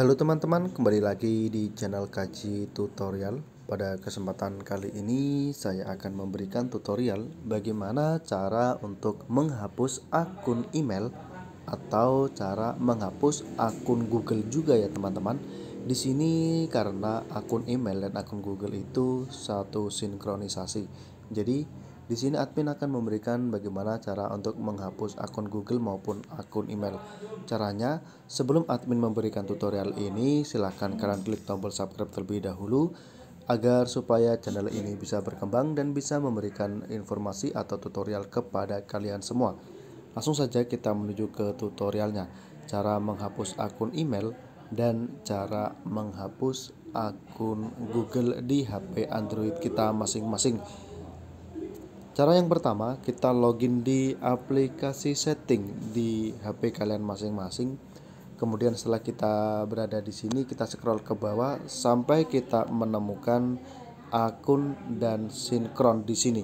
Halo teman-teman, kembali lagi di channel Kaji Tutorial. Pada kesempatan kali ini saya akan memberikan tutorial bagaimana cara untuk menghapus akun email atau cara menghapus akun Google juga ya teman-teman. Di sini karena akun email dan akun Google itu satu sinkronisasi. Jadi di sini admin akan memberikan bagaimana cara untuk menghapus akun Google maupun akun email. Caranya, sebelum admin memberikan tutorial ini, silahkan kalian klik tombol subscribe terlebih dahulu agar supaya channel ini bisa berkembang dan bisa memberikan informasi atau tutorial kepada kalian semua. Langsung saja kita menuju ke tutorialnya, cara menghapus akun email dan cara menghapus akun Google di HP Android kita masing-masing. Cara yang pertama, kita login di aplikasi setting di HP kalian masing-masing. Kemudian setelah kita berada di sini, kita scroll ke bawah sampai kita menemukan akun dan sinkron di sini.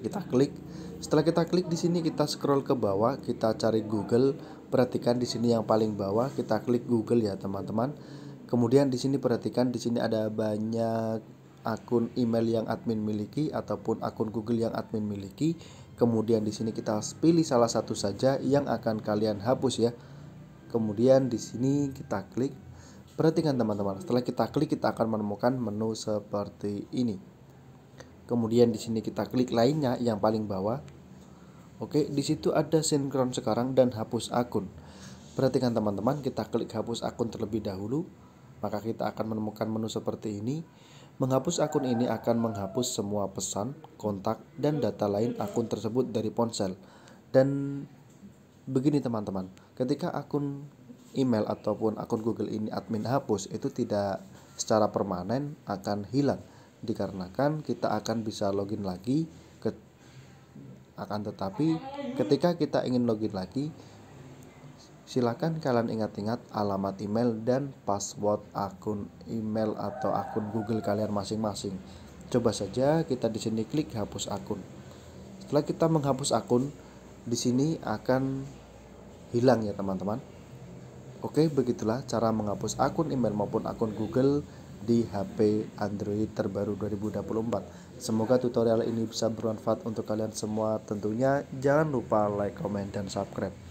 Kita klik. Setelah kita klik di sini, kita scroll ke bawah, kita cari Google. Perhatikan di sini yang paling bawah, kita klik Google ya, teman-teman. Kemudian di sini perhatikan di sini ada banyak akun email yang admin miliki ataupun akun Google yang admin miliki. Kemudian di sini kita pilih salah satu saja yang akan kalian hapus ya. Kemudian di sini kita klik. Perhatikan teman-teman, setelah kita klik kita akan menemukan menu seperti ini. Kemudian di sini kita klik lainnya yang paling bawah. Oke, di situ ada sinkron sekarang dan hapus akun. Perhatikan teman-teman, kita klik hapus akun terlebih dahulu, maka kita akan menemukan menu seperti ini. Menghapus akun ini akan menghapus semua pesan, kontak, dan data lain akun tersebut dari ponsel. Dan begini teman-teman, ketika akun email ataupun akun Google ini admin hapus itu tidak secara permanen akan hilang dikarenakan kita akan bisa login lagi ke akan tetapi ketika kita ingin login lagi Silahkan kalian ingat-ingat alamat email dan password akun email atau akun Google kalian masing-masing. Coba saja kita di sini klik hapus akun. Setelah kita menghapus akun, di sini akan hilang ya teman-teman. Oke, begitulah cara menghapus akun email maupun akun Google di HP Android terbaru 2024. Semoga tutorial ini bisa bermanfaat untuk kalian semua. Tentunya jangan lupa like, comment, dan subscribe.